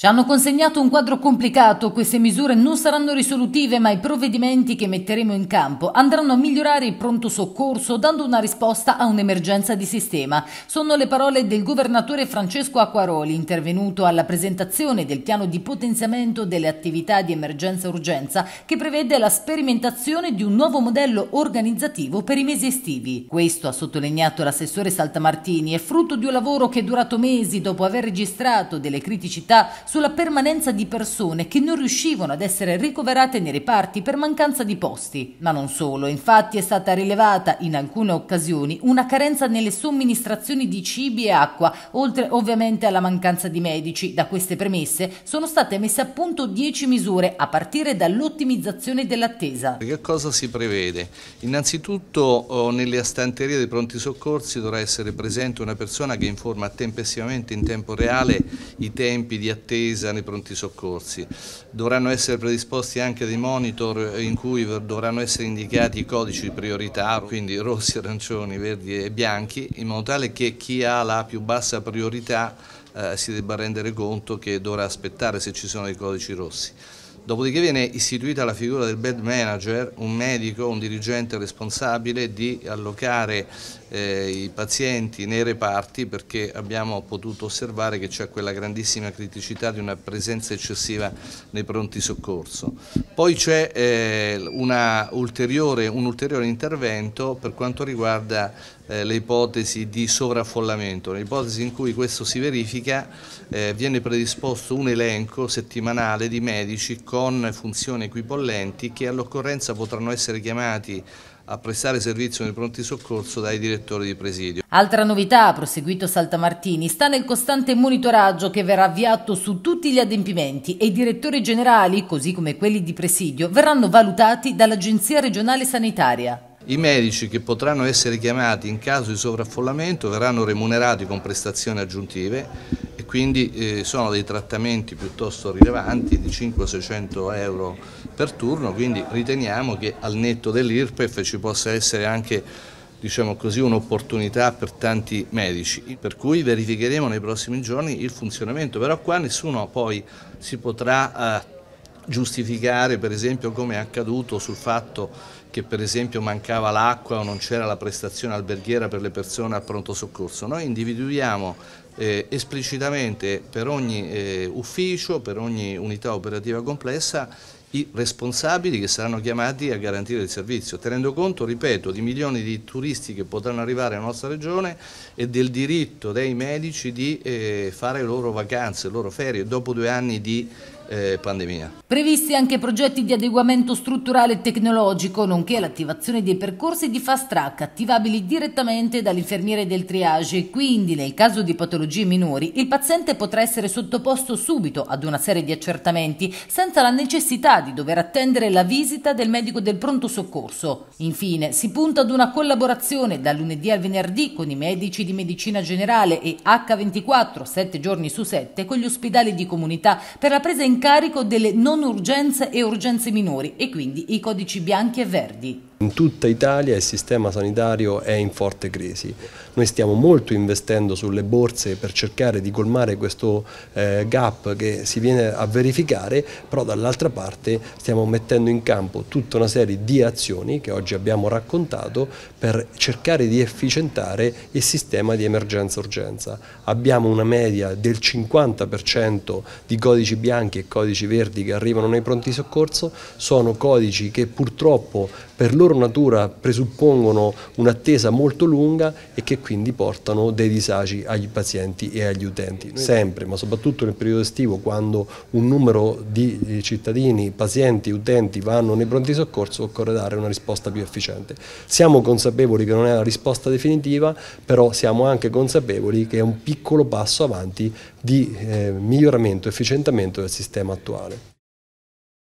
Ci hanno consegnato un quadro complicato, queste misure non saranno risolutive, ma i provvedimenti che metteremo in campo andranno a migliorare il pronto soccorso, dando una risposta a un'emergenza di sistema. Sono le parole del governatore Francesco Acquaroli, intervenuto alla presentazione del piano di potenziamento delle attività di emergenza-urgenza, che prevede la sperimentazione di un nuovo modello organizzativo per i mesi estivi. Questo, ha sottolineato l'assessore Saltamartini, è frutto di un lavoro che è durato mesi dopo aver registrato delle criticità sulla permanenza di persone che non riuscivano ad essere ricoverate nei reparti per mancanza di posti. Ma non solo, infatti è stata rilevata in alcune occasioni una carenza nelle somministrazioni di cibi e acqua, oltre ovviamente alla mancanza di medici. Da queste premesse sono state messe a punto 10 misure a partire dall'ottimizzazione dell'attesa. Che cosa si prevede? Innanzitutto oh, nelle astanterie dei pronti soccorsi dovrà essere presente una persona che informa tempestivamente in tempo reale i tempi di attesa attesa nei pronti soccorsi. Dovranno essere predisposti anche dei monitor in cui dovranno essere indicati i codici di priorità, quindi rossi, arancioni, verdi e bianchi, in modo tale che chi ha la più bassa priorità eh, si debba rendere conto che dovrà aspettare se ci sono dei codici rossi. Dopodiché viene istituita la figura del bed manager, un medico, un dirigente responsabile di allocare eh, i pazienti nei reparti perché abbiamo potuto osservare che c'è quella grandissima criticità di una presenza eccessiva nei pronti soccorso. Poi c'è eh, ulteriore, un ulteriore intervento per quanto riguarda eh, le ipotesi di sovraffollamento, nell'ipotesi in cui questo si verifica eh, viene predisposto un elenco settimanale di medici con funzioni equipollenti che all'occorrenza potranno essere chiamati a prestare servizio nel pronti soccorso dai direttori di presidio. Altra novità, ha proseguito Saltamartini, sta nel costante monitoraggio che verrà avviato su tutti gli adempimenti e i direttori generali, così come quelli di presidio, verranno valutati dall'Agenzia regionale sanitaria. I medici che potranno essere chiamati in caso di sovraffollamento verranno remunerati con prestazioni aggiuntive quindi eh, sono dei trattamenti piuttosto rilevanti di 500-600 euro per turno, quindi riteniamo che al netto dell'IRPEF ci possa essere anche diciamo così, un'opportunità per tanti medici, per cui verificheremo nei prossimi giorni il funzionamento, però qua nessuno poi si potrà eh, giustificare per esempio come è accaduto sul fatto che per esempio mancava l'acqua o non c'era la prestazione alberghiera per le persone a pronto soccorso. Noi individuiamo eh, esplicitamente per ogni eh, ufficio, per ogni unità operativa complessa i responsabili che saranno chiamati a garantire il servizio, tenendo conto, ripeto, di milioni di turisti che potranno arrivare alla nostra regione e del diritto dei medici di eh, fare le loro vacanze, le loro ferie dopo due anni di eh, pandemia. Previsti anche progetti di adeguamento strutturale e tecnologico, nonché l'attivazione dei percorsi di fast track attivabili direttamente dall'infermiere del triage, quindi nel caso di patologie minori il paziente potrà essere sottoposto subito ad una serie di accertamenti senza la necessità di dover attendere la visita del medico del pronto soccorso. Infine si punta ad una collaborazione da lunedì al venerdì con i medici di medicina generale e H24 7 giorni su 7 con gli ospedali di comunità per la presa in incarico delle non urgenze e urgenze minori e quindi i codici bianchi e verdi. In tutta Italia il sistema sanitario è in forte crisi. Noi stiamo molto investendo sulle borse per cercare di colmare questo eh, gap che si viene a verificare, però dall'altra parte stiamo mettendo in campo tutta una serie di azioni che oggi abbiamo raccontato per cercare di efficientare il sistema di emergenza-urgenza. Abbiamo una media del 50% di codici bianchi e codici verdi che arrivano nei pronti soccorso, sono codici che purtroppo per loro loro natura presuppongono un'attesa molto lunga e che quindi portano dei disagi agli pazienti e agli utenti, sempre, ma soprattutto nel periodo estivo quando un numero di cittadini, pazienti, utenti vanno nei pronti soccorso occorre dare una risposta più efficiente. Siamo consapevoli che non è la risposta definitiva, però siamo anche consapevoli che è un piccolo passo avanti di eh, miglioramento efficientamento del sistema attuale.